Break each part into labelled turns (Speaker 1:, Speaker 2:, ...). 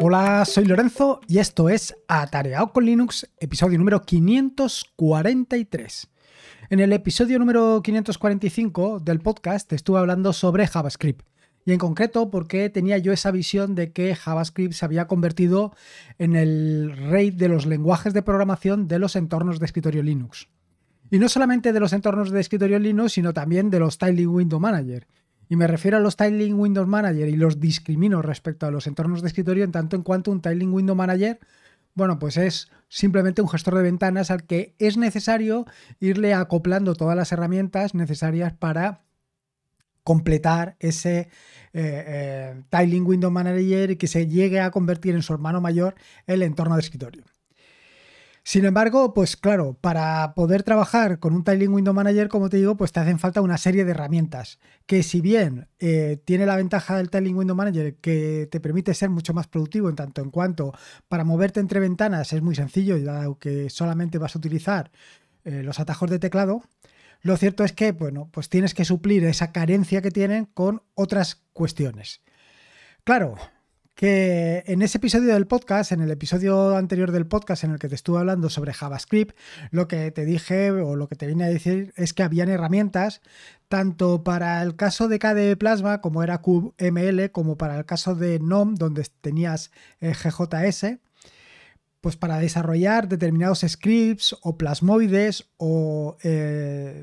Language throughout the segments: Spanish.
Speaker 1: Hola, soy Lorenzo y esto es Atareado con Linux, episodio número 543. En el episodio número 545 del podcast estuve hablando sobre JavaScript y en concreto porque tenía yo esa visión de que JavaScript se había convertido en el rey de los lenguajes de programación de los entornos de escritorio Linux. Y no solamente de los entornos de escritorio Linux, sino también de los Tiling Window Manager. Y me refiero a los Tiling Window Manager y los discrimino respecto a los entornos de escritorio en tanto en cuanto un Tiling Window Manager, bueno, pues es simplemente un gestor de ventanas al que es necesario irle acoplando todas las herramientas necesarias para completar ese eh, eh, Tiling Window Manager y que se llegue a convertir en su hermano mayor el entorno de escritorio. Sin embargo, pues claro, para poder trabajar con un Tiling Window Manager, como te digo, pues te hacen falta una serie de herramientas que si bien eh, tiene la ventaja del Tiling Window Manager que te permite ser mucho más productivo en tanto en cuanto para moverte entre ventanas es muy sencillo, dado que solamente vas a utilizar eh, los atajos de teclado, lo cierto es que, bueno, pues tienes que suplir esa carencia que tienen con otras cuestiones. Claro, que en ese episodio del podcast, en el episodio anterior del podcast en el que te estuve hablando sobre JavaScript, lo que te dije o lo que te vine a decir es que habían herramientas tanto para el caso de KDE Plasma, como era QML, como para el caso de GNOME, donde tenías eh, GJS, pues para desarrollar determinados scripts o plasmoides o eh,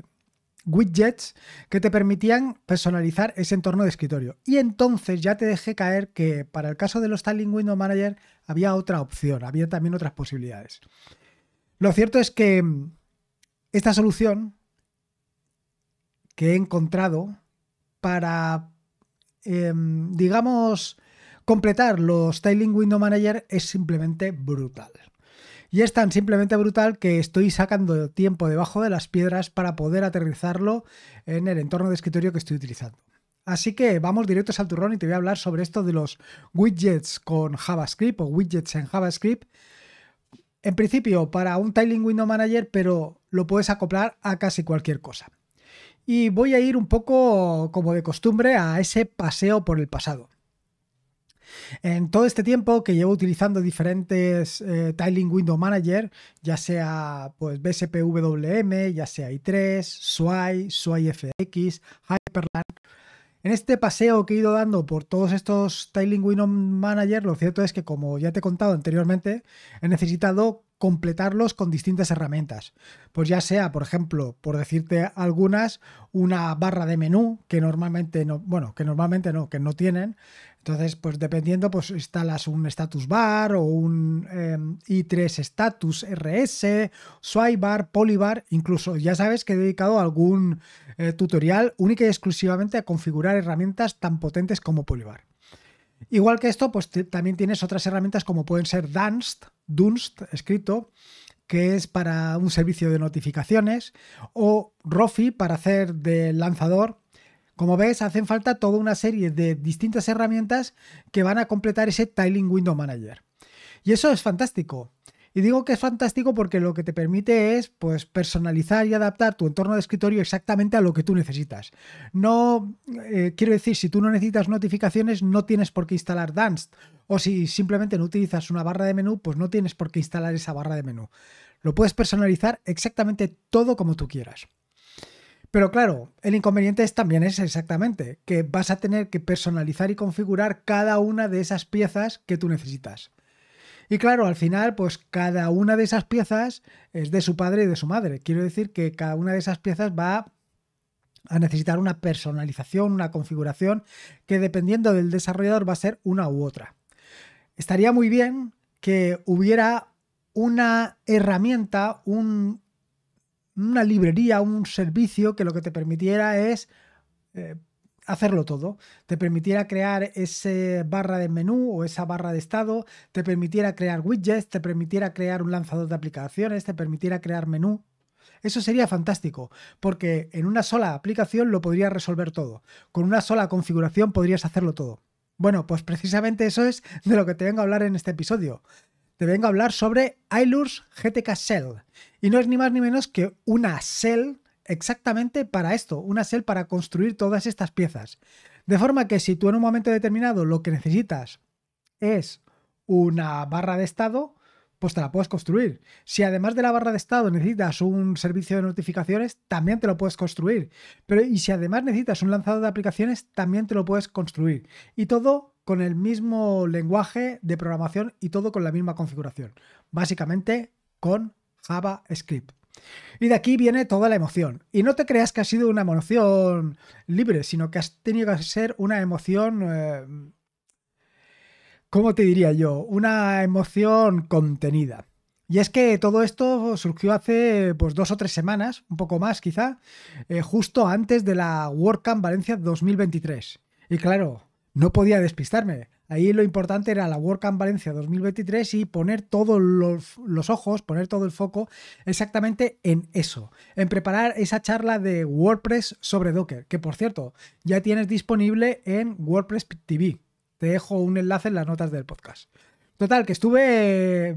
Speaker 1: widgets que te permitían personalizar ese entorno de escritorio. Y entonces ya te dejé caer que para el caso de los Styling Window Manager había otra opción, había también otras posibilidades. Lo cierto es que mm, esta solución que he encontrado para, em, digamos, completar los Styling Window Manager es simplemente brutal. Y es tan simplemente brutal que estoy sacando tiempo debajo de las piedras para poder aterrizarlo en el entorno de escritorio que estoy utilizando. Así que vamos directos al turrón y te voy a hablar sobre esto de los widgets con JavaScript o widgets en JavaScript. En principio para un Tiling Window Manager, pero lo puedes acoplar a casi cualquier cosa. Y voy a ir un poco como de costumbre a ese paseo por el pasado. En todo este tiempo que llevo utilizando diferentes eh, Tiling Window Manager, ya sea pues BSPWM, ya sea i3, SWI, SWIFX, Hyperland, en este paseo que he ido dando por todos estos Tiling Window Manager, lo cierto es que, como ya te he contado anteriormente, he necesitado completarlos con distintas herramientas. Pues ya sea, por ejemplo, por decirte algunas, una barra de menú que normalmente no, bueno, que normalmente no, que no tienen. Entonces, pues dependiendo, pues instalas un status bar o un em, i3 status RS, swipe bar, polybar, incluso ya sabes que he dedicado algún eh, tutorial único y exclusivamente a configurar herramientas tan potentes como polybar. Igual que esto, pues también tienes otras herramientas como pueden ser Dunst, Dunst escrito, que es para un servicio de notificaciones, o Rofi para hacer de lanzador como ves, hacen falta toda una serie de distintas herramientas que van a completar ese Tiling Window Manager. Y eso es fantástico. Y digo que es fantástico porque lo que te permite es pues, personalizar y adaptar tu entorno de escritorio exactamente a lo que tú necesitas. No, eh, quiero decir, si tú no necesitas notificaciones, no tienes por qué instalar Dance. O si simplemente no utilizas una barra de menú, pues no tienes por qué instalar esa barra de menú. Lo puedes personalizar exactamente todo como tú quieras. Pero claro, el inconveniente es, también es exactamente que vas a tener que personalizar y configurar cada una de esas piezas que tú necesitas. Y claro, al final, pues cada una de esas piezas es de su padre y de su madre. Quiero decir que cada una de esas piezas va a necesitar una personalización, una configuración, que dependiendo del desarrollador va a ser una u otra. Estaría muy bien que hubiera una herramienta, un, una librería, un servicio que lo que te permitiera es eh, hacerlo todo. Te permitiera crear esa barra de menú o esa barra de estado, te permitiera crear widgets, te permitiera crear un lanzador de aplicaciones, te permitiera crear menú. Eso sería fantástico, porque en una sola aplicación lo podrías resolver todo. Con una sola configuración podrías hacerlo todo. Bueno, pues precisamente eso es de lo que te vengo a hablar en este episodio. Te vengo a hablar sobre ilurs GTK Shell y no es ni más ni menos que una cell exactamente para esto, una cell para construir todas estas piezas. De forma que si tú en un momento determinado lo que necesitas es una barra de estado, pues te la puedes construir. Si además de la barra de estado necesitas un servicio de notificaciones, también te lo puedes construir. Pero y si además necesitas un lanzado de aplicaciones, también te lo puedes construir. Y todo con el mismo lenguaje de programación y todo con la misma configuración. Básicamente con JavaScript. Y de aquí viene toda la emoción. Y no te creas que ha sido una emoción libre, sino que has tenido que ser una emoción... Eh, ¿Cómo te diría yo? Una emoción contenida. Y es que todo esto surgió hace pues, dos o tres semanas, un poco más quizá, eh, justo antes de la WordCamp Valencia 2023. Y claro, no podía despistarme. Ahí lo importante era la WordCamp Valencia 2023 y poner todos los, ojos, poner todo el foco exactamente en eso, en preparar esa charla de WordPress sobre Docker, que por cierto ya tienes disponible en WordPress TV. Te dejo un enlace en las notas del podcast. Total, que estuve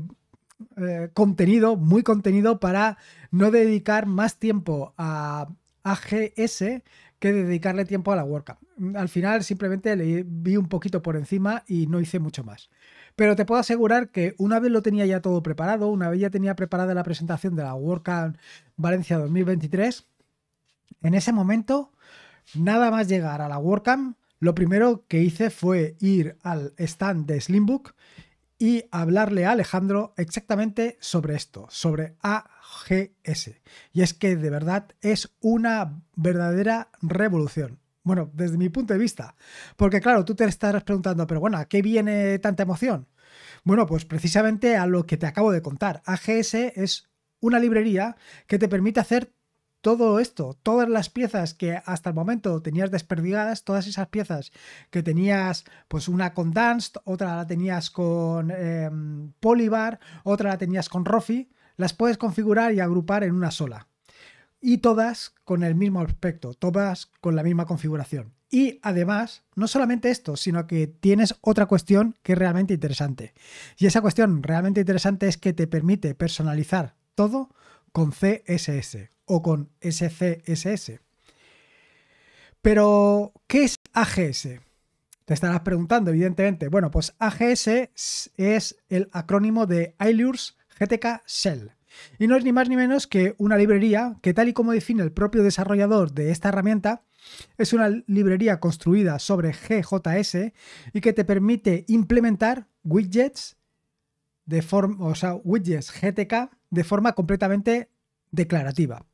Speaker 1: eh, contenido, muy contenido para no dedicar más tiempo a AGS que dedicarle tiempo a la WordCamp. Al final simplemente le vi un poquito por encima y no hice mucho más. Pero te puedo asegurar que una vez lo tenía ya todo preparado, una vez ya tenía preparada la presentación de la WordCamp Valencia 2023, en ese momento, nada más llegar a la WordCamp, lo primero que hice fue ir al stand de Slimbook y hablarle a Alejandro exactamente sobre esto, sobre AGS. Y es que de verdad es una verdadera revolución. Bueno, desde mi punto de vista. Porque claro, tú te estarás preguntando, pero bueno, ¿a qué viene tanta emoción? Bueno, pues precisamente a lo que te acabo de contar. AGS es una librería que te permite hacer todo esto, todas las piezas que hasta el momento tenías desperdigadas, todas esas piezas que tenías, pues una con Danst, otra la tenías con em, Polybar, otra la tenías con Rofi, las puedes configurar y agrupar en una sola. Y todas con el mismo aspecto, todas con la misma configuración. Y además, no solamente esto, sino que tienes otra cuestión que es realmente interesante. Y esa cuestión realmente interesante es que te permite personalizar todo con CSS, o con SCSS. Pero, ¿qué es AGS? Te estarás preguntando, evidentemente. Bueno, pues AGS es el acrónimo de ILURS GTK Shell. Y no es ni más ni menos que una librería que, tal y como define el propio desarrollador de esta herramienta, es una librería construida sobre GJS y que te permite implementar widgets de forma, o sea, widgets GTK de forma completamente declarativa.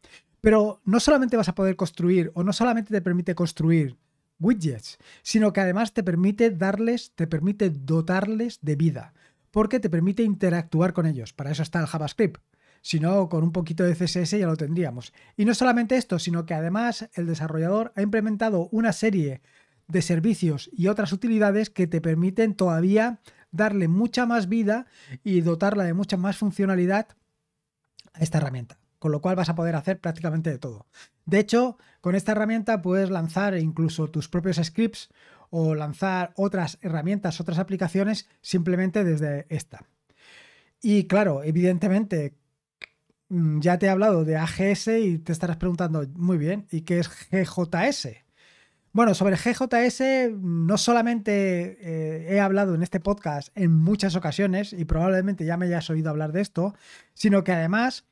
Speaker 1: Pero no solamente vas a poder construir o no solamente te permite construir widgets, sino que además te permite darles, te permite dotarles de vida, porque te permite interactuar con ellos. Para eso está el JavaScript. Si no, con un poquito de CSS ya lo tendríamos. Y no solamente esto, sino que además el desarrollador ha implementado una serie de servicios y otras utilidades que te permiten todavía darle mucha más vida y dotarla de mucha más funcionalidad a esta herramienta con lo cual vas a poder hacer prácticamente de todo. De hecho, con esta herramienta puedes lanzar incluso tus propios scripts o lanzar otras herramientas, otras aplicaciones simplemente desde esta. Y claro, evidentemente, mm, ya te he hablado de AGS y te estarás preguntando, muy bien, ¿y qué es GJS? Bueno, sobre GJS mm, no solamente eh, he hablado en este podcast en muchas ocasiones y probablemente ya me hayas oído hablar de esto, sino que además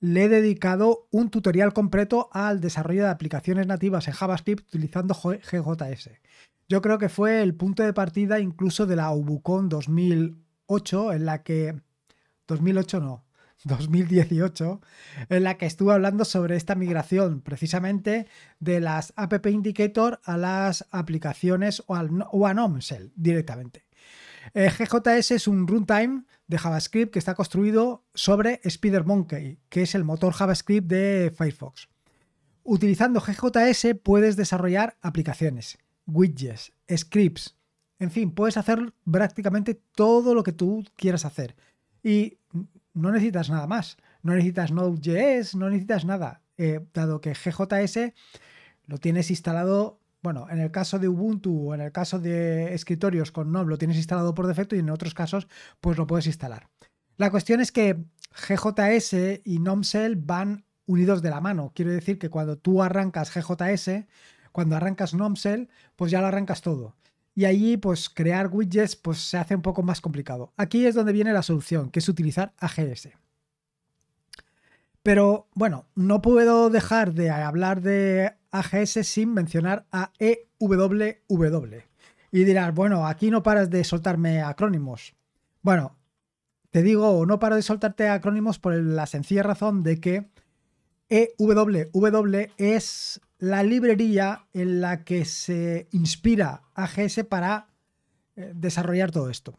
Speaker 1: le he dedicado un tutorial completo al desarrollo de aplicaciones nativas en JavaScript utilizando GJS. Yo creo que fue el punto de partida incluso de la Ubucon 2008, en la que... 2008 no, 2018, en la que estuve hablando sobre esta migración precisamente de las App Indicator a las aplicaciones o, al, o a NOMSEL directamente. Eh, GJS es un runtime de JavaScript que está construido sobre SpiderMonkey, que es el motor JavaScript de Firefox. Utilizando GJS puedes desarrollar aplicaciones, widgets, scripts, en fin, puedes hacer prácticamente todo lo que tú quieras hacer. Y no necesitas nada más. No necesitas Node.js, no necesitas nada. Eh, dado que GJS lo tienes instalado bueno, en el caso de Ubuntu o en el caso de escritorios con GNOME lo tienes instalado por defecto y en otros casos pues lo puedes instalar. La cuestión es que GJS y NOMSEL van unidos de la mano. Quiero decir que cuando tú arrancas GJS, cuando arrancas Cell, pues ya lo arrancas todo. Y allí, pues crear widgets pues, se hace un poco más complicado. Aquí es donde viene la solución, que es utilizar AGS. Pero bueno, no puedo dejar de hablar de AGS sin mencionar a EWW. Y dirás, bueno, aquí no paras de soltarme acrónimos. Bueno, te digo, no paro de soltarte acrónimos por la sencilla razón de que EWW es la librería en la que se inspira AGS para eh, desarrollar todo esto.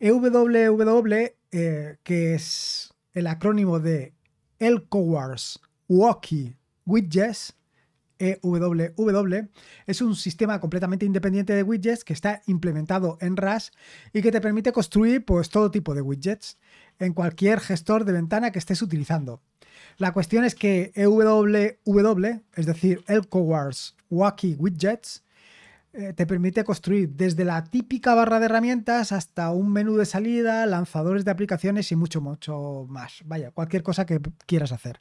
Speaker 1: EWW, eh, que es el acrónimo de el Cowars Walkie, Widgets, EWW, es un sistema completamente independiente de widgets que está implementado en RAS y que te permite construir pues, todo tipo de widgets en cualquier gestor de ventana que estés utilizando. La cuestión es que EWW, es decir, el Cowars Walkie Widgets, eh, te permite construir desde la típica barra de herramientas hasta un menú de salida, lanzadores de aplicaciones y mucho, mucho más. Vaya, cualquier cosa que quieras hacer.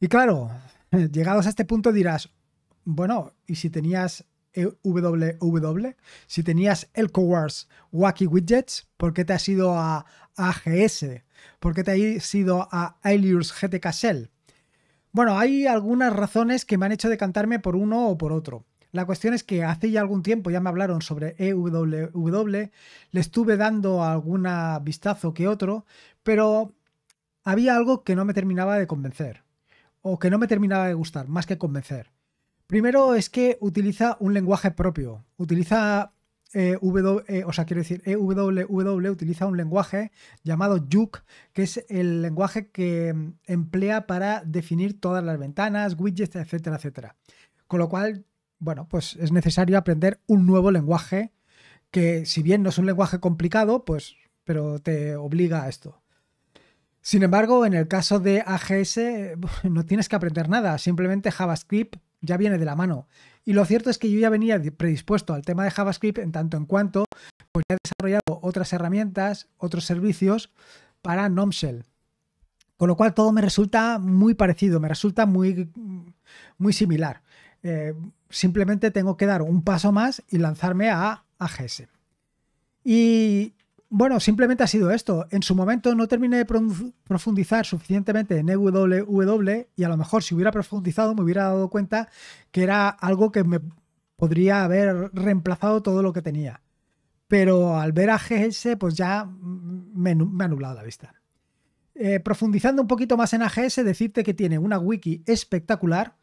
Speaker 1: Y claro, llegados a este punto dirás, bueno, ¿y si tenías www? Eh, si tenías el Wacky Widgets, ¿por qué te has ido a AGS? ¿Por qué te has ido a Alias GTK Bueno, hay algunas razones que me han hecho decantarme por uno o por otro. La cuestión es que hace ya algún tiempo ya me hablaron sobre EWW, le estuve dando algún vistazo que otro, pero había algo que no me terminaba de convencer, o que no me terminaba de gustar, más que convencer. Primero es que utiliza un lenguaje propio, utiliza eh, w, eh, o sea, quiero decir, EWW utiliza un lenguaje llamado Juke, que es el lenguaje que emplea para definir todas las ventanas, widgets, etcétera, etcétera. Con lo cual bueno, pues es necesario aprender un nuevo lenguaje que si bien no es un lenguaje complicado, pues, pero te obliga a esto. Sin embargo, en el caso de AGS no tienes que aprender nada, simplemente JavaScript ya viene de la mano. Y lo cierto es que yo ya venía predispuesto al tema de JavaScript en tanto en cuanto pues ya he desarrollado otras herramientas, otros servicios para NOMShell. Con lo cual todo me resulta muy parecido, me resulta muy, muy similar. Eh, simplemente tengo que dar un paso más y lanzarme a AGS. Y bueno, simplemente ha sido esto. En su momento no terminé de profundizar suficientemente en EWW y a lo mejor si hubiera profundizado me hubiera dado cuenta que era algo que me podría haber reemplazado todo lo que tenía. Pero al ver AGS, pues ya me, ha nublado la vista. Eh, profundizando un poquito más en AGS, decirte que tiene una wiki espectacular.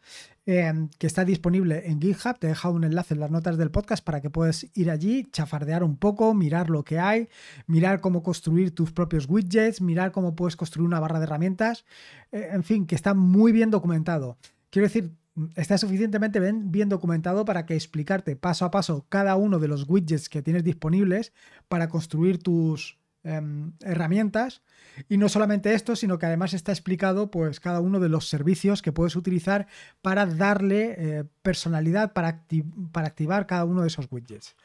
Speaker 1: Em, que está disponible en GitHub. Te he dejado un enlace en las notas del podcast para que puedas ir allí, chafardear un poco, mirar lo que hay, mirar cómo construir tus propios widgets, mirar cómo puedes construir una barra de herramientas. Eh, en fin, que está muy bien documentado. Quiero decir, está suficientemente bien, bien, documentado para que explicarte paso a paso cada uno de los widgets que tienes disponibles para construir tus, Em, herramientas. Y no solamente esto, sino que además está explicado pues cada uno de los servicios que puedes utilizar para darle eh, personalidad, para, para activar cada uno de esos widgets.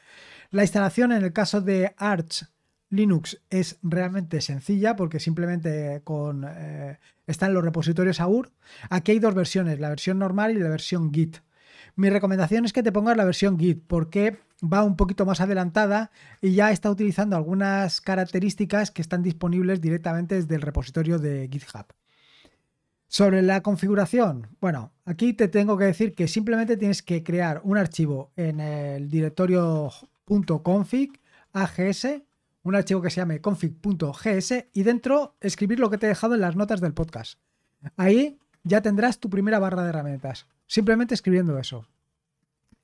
Speaker 1: La instalación en el caso de Arch Linux es realmente sencilla porque simplemente con, eh, están los repositorios AUR. Aquí hay dos versiones, la versión normal y la versión Git. Mi recomendación es que te pongas la versión Git porque va un poquito más adelantada y ya está utilizando algunas características que están disponibles directamente desde el repositorio de GitHub. Sobre la configuración, bueno, aquí te tengo que decir que simplemente tienes que crear un archivo en el directorio .config un archivo que se llame config.gs y dentro escribir lo que te he dejado en las notas del podcast. Ahí ya tendrás tu primera barra de herramientas. Simplemente escribiendo eso.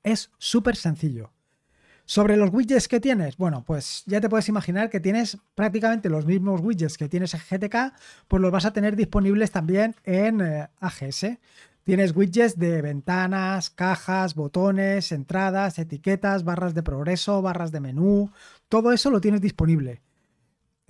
Speaker 1: Es súper sencillo. Sobre los widgets que tienes, bueno, pues ya te puedes imaginar que tienes prácticamente los mismos widgets que tienes en GTK, pues los vas a tener disponibles también en eh, AGS. Tienes widgets de ventanas, cajas, botones, entradas, etiquetas, barras de progreso, barras de menú, todo eso lo tienes disponible.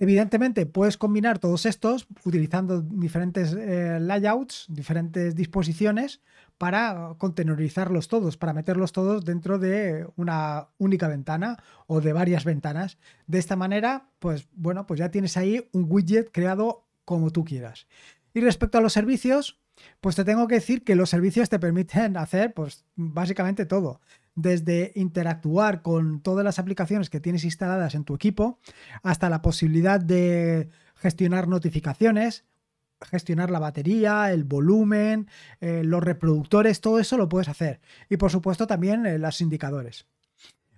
Speaker 1: Evidentemente, puedes combinar todos estos utilizando diferentes eh, layouts, diferentes disposiciones para contenerizarlos todos, para meterlos todos dentro de una única ventana o de varias ventanas. De esta manera, pues bueno, pues ya tienes ahí un widget creado como tú quieras. Y respecto a los servicios, pues te tengo que decir que los servicios te permiten hacer, pues, básicamente todo. Desde interactuar con todas las aplicaciones que tienes instaladas en tu equipo, hasta la posibilidad de gestionar notificaciones, gestionar la batería, el volumen, eh, los reproductores, todo eso lo puedes hacer. Y por supuesto también eh, los indicadores.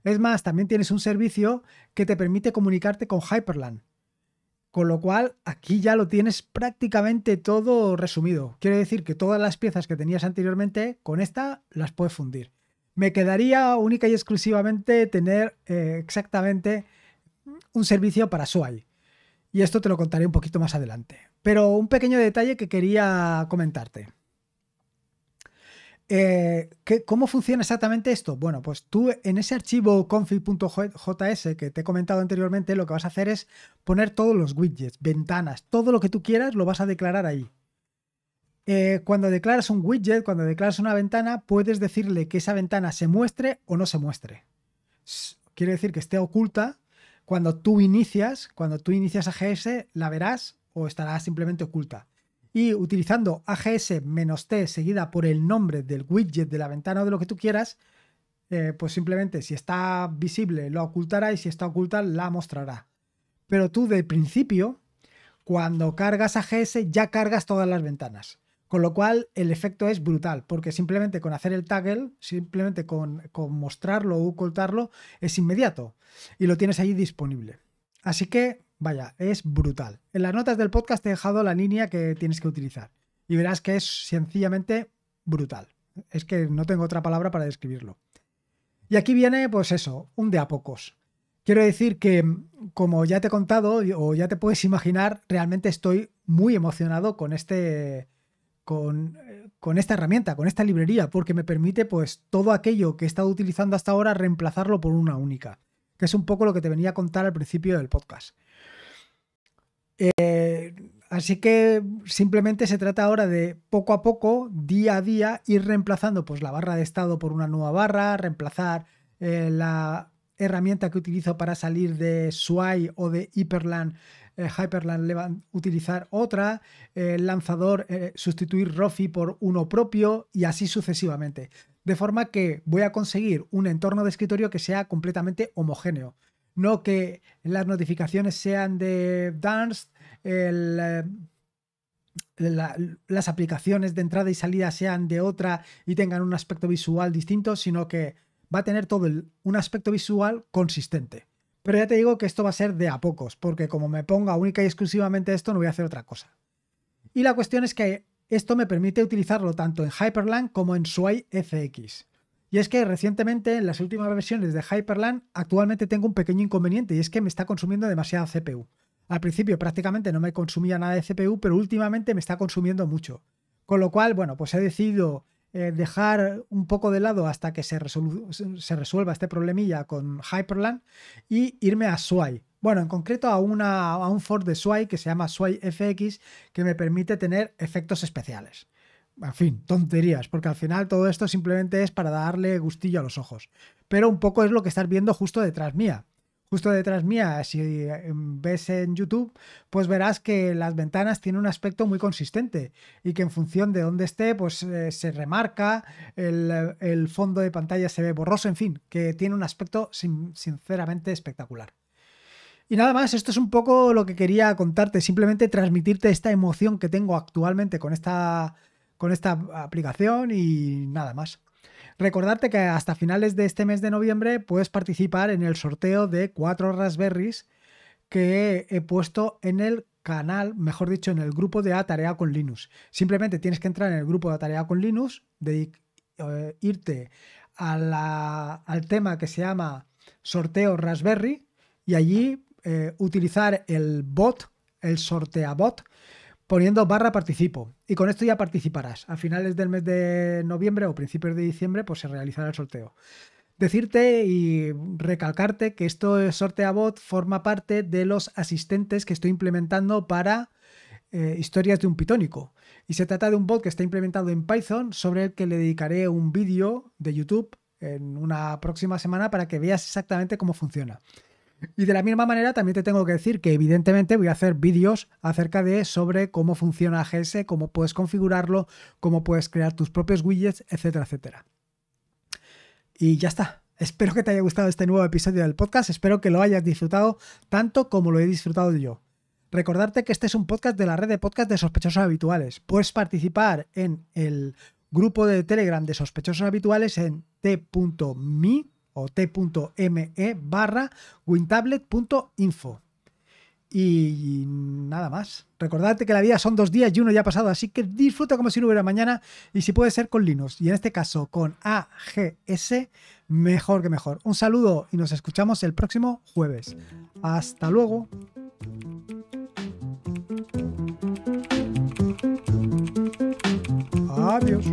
Speaker 1: Es más, también tienes un servicio que te permite comunicarte con Hyperland. Con lo cual, aquí ya lo tienes prácticamente todo resumido. Quiere decir que todas las piezas que tenías anteriormente, con esta las puedes fundir. Me quedaría única y exclusivamente tener eh, exactamente un servicio para Suay. Y esto te lo contaré un poquito más adelante. Pero un pequeño detalle que quería comentarte. Eh, ¿Cómo funciona exactamente esto? Bueno, pues tú en ese archivo config.js que te he comentado anteriormente, lo que vas a hacer es poner todos los widgets, ventanas, todo lo que tú quieras, lo vas a declarar ahí. Eh, cuando declaras un widget, cuando declaras una ventana, puedes decirle que esa ventana se muestre o no se muestre. Quiere decir que esté oculta. Cuando tú inicias, cuando tú inicias AGS, la verás o estará simplemente oculta y utilizando AGS-T seguida por el nombre del widget de la ventana o de lo que tú quieras, eh, pues simplemente si está visible lo ocultará y si está oculta la mostrará. Pero tú de principio, cuando cargas AGS ya cargas todas las ventanas. Con lo cual el efecto es brutal, porque simplemente con hacer el toggle, simplemente con, con mostrarlo o ocultarlo, es inmediato y lo tienes ahí disponible. Así que Vaya, es brutal. En las notas del podcast te he dejado la línea que tienes que utilizar y verás que es sencillamente brutal. Es que no tengo otra palabra para describirlo. Y aquí viene, pues eso, un de a pocos. Quiero decir que, como ya te he contado o ya te puedes imaginar, realmente estoy muy emocionado con este, con, con, esta herramienta, con esta librería, porque me permite pues todo aquello que he estado utilizando hasta ahora reemplazarlo por una única, que es un poco lo que te venía a contar al principio del podcast. Eh, así que simplemente se trata ahora de poco a poco, día a día, ir reemplazando pues, la barra de estado por una nueva barra, reemplazar eh, la herramienta que utilizo para salir de Sway o de Hyperland, eh, Hyperland utilizar otra, el lanzador sustituir Rofi por uno propio y así sucesivamente. De forma que voy a conseguir un entorno de escritorio que sea completamente homogéneo. No que las notificaciones sean de Dance, eh, las aplicaciones de entrada y salida sean de otra y tengan un aspecto visual distinto, sino que va a tener todo un aspecto visual consistente. Pero ya te digo que esto va a ser de a pocos, porque como me ponga única y exclusivamente esto, no voy a hacer otra cosa. Y la cuestión es que esto me permite utilizarlo tanto en Hyperland como en Sway FX. Y es que recientemente, en las últimas versiones de Hyperland, actualmente tengo un pequeño inconveniente y es que me está consumiendo demasiada CPU. Al principio prácticamente no me consumía nada de CPU, pero últimamente me está consumiendo mucho. Con lo cual, bueno, pues he decidido eh, dejar un poco de lado hasta que se, resuelva este problemilla con Hyperland y irme a Sway. Bueno, en concreto a, un Ford de Sway que se llama Sway FX que me permite tener efectos especiales en fin, tonterías, porque al final todo esto simplemente es para darle gustillo a los ojos. Pero un poco es lo que estás viendo justo detrás mía justo detrás mía, si em, ves en YouTube, pues verás que las ventanas tienen un aspecto muy consistente y que en función de dónde esté, pues eh, se remarca, el, fondo de pantalla se ve borroso, en fin, que tiene un aspecto sinceramente espectacular. Y nada más, esto es un poco lo que quería contarte, simplemente transmitirte esta emoción que tengo actualmente con esta, con esta aplicación y nada más. Recordarte que hasta finales de este mes de noviembre puedes participar en el sorteo de cuatro Raspberries que he puesto en el canal, mejor dicho, en el grupo de tarea con Linux. Simplemente tienes que entrar en el grupo de tarea con Linux, de, eh, irte al tema que se llama sorteo Raspberry y allí eh, utilizar el bot, el sorteabot, bot poniendo barra participo. Y con esto ya participarás. A finales del mes de noviembre o principios de diciembre, pues se realizará el sorteo. Decirte y recalcarte que esto bot forma parte de los asistentes que estoy implementando para eh, historias de un pitónico. Y se trata de un bot que está implementado en Python, sobre el que le dedicaré un vídeo de YouTube en una próxima semana para que veas exactamente cómo funciona. Y de la misma manera también te tengo que decir que evidentemente voy a hacer vídeos acerca de sobre cómo funciona AGS, cómo puedes configurarlo, cómo puedes crear tus propios widgets, etcétera, etcétera. Y ya está. Espero que te haya gustado este nuevo episodio del podcast, espero que lo hayas disfrutado tanto como lo he disfrutado yo. Recordarte que este es un podcast de la red de podcast de sospechosos habituales. Puedes participar en el grupo de Telegram de sospechosos habituales en t.me o t.me barra wintablet.info. Y nada más. Recordad que la vida son dos días y uno ya ha pasado, así que disfruta como si no hubiera mañana y si puede ser con Linux. Y en este caso con AGS, mejor que mejor. Un saludo y nos escuchamos el próximo jueves. Hasta luego. Adiós.